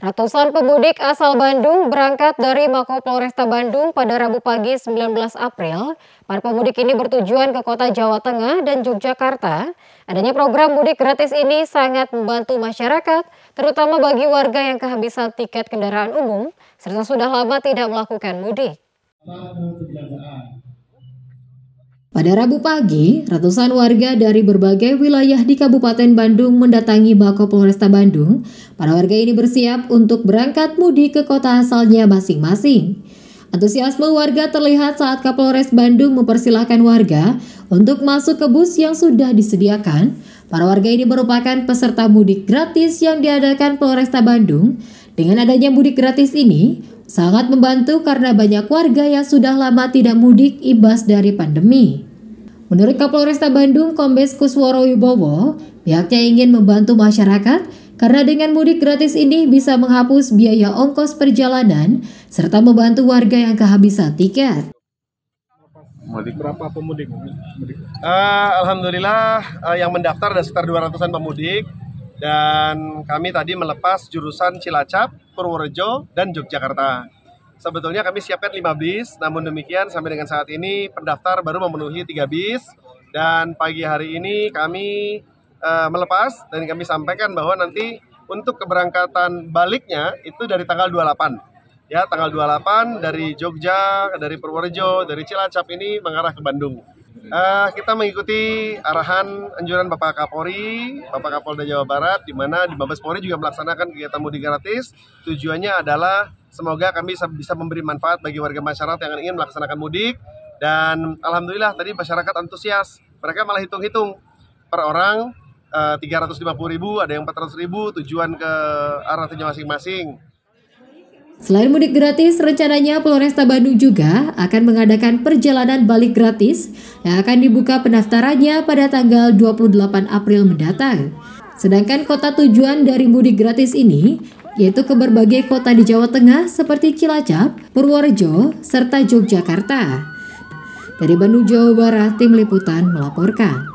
Ratusan pemudik asal Bandung berangkat dari Mako Polresta Bandung pada Rabu pagi 19 April. Para pemudik ini bertujuan ke kota Jawa Tengah dan Yogyakarta. Adanya program mudik gratis ini sangat membantu masyarakat, terutama bagi warga yang kehabisan tiket kendaraan umum, serta sudah lama tidak melakukan mudik. Pada Rabu pagi, ratusan warga dari berbagai wilayah di Kabupaten Bandung mendatangi Mako Polresta Bandung. Para warga ini bersiap untuk berangkat mudik ke kota asalnya masing-masing. Antusiasme warga terlihat saat Kapolres Bandung mempersilahkan warga untuk masuk ke bus yang sudah disediakan. Para warga ini merupakan peserta mudik gratis yang diadakan Polresta Bandung. Dengan adanya mudik gratis ini, Sangat membantu karena banyak warga yang sudah lama tidak mudik imbas dari pandemi. Menurut Kapolresta Bandung, Kombes Kusworo Wibowo, pihaknya ingin membantu masyarakat karena dengan mudik gratis ini bisa menghapus biaya ongkos perjalanan serta membantu warga yang kehabisan tiket. Mudik berapa pemudik? Mudik. Uh, eh, Alhamdulillah uh, yang mendaftar ada sekitar 200-an pemudik dan kami tadi melepas jurusan Cilacap, Purworejo, dan Yogyakarta. Sebetulnya kami siapkan 5 bis, namun demikian sampai dengan saat ini pendaftar baru memenuhi 3 bis. Dan pagi hari ini kami uh, melepas dan kami sampaikan bahwa nanti untuk keberangkatan baliknya itu dari tanggal 28 ya tanggal 28 dari Jogja, dari Purworejo, dari Cilacap ini mengarah ke Bandung uh, kita mengikuti arahan anjuran Bapak Kapolri, Bapak Kapolda Jawa Barat, di mana di Mabes Polri juga melaksanakan kegiatan mudik gratis. Tujuannya adalah semoga kami bisa memberi manfaat bagi warga masyarakat yang ingin melaksanakan mudik. Dan alhamdulillah tadi masyarakat antusias, mereka malah hitung-hitung per orang eh, tiga ratus ribu, ada yang 400 ribu, tujuan ke arahnya masing-masing. Selain mudik gratis, rencananya Polresta Bandung juga akan mengadakan perjalanan balik gratis yang akan dibuka pendaftarannya pada tanggal 28 April mendatang. Sedangkan kota tujuan dari mudik gratis ini yaitu ke berbagai kota di Jawa Tengah seperti Cilacap, Purworejo, serta Yogyakarta. Dari Bandung, Jawa Barat, Tim Liputan melaporkan.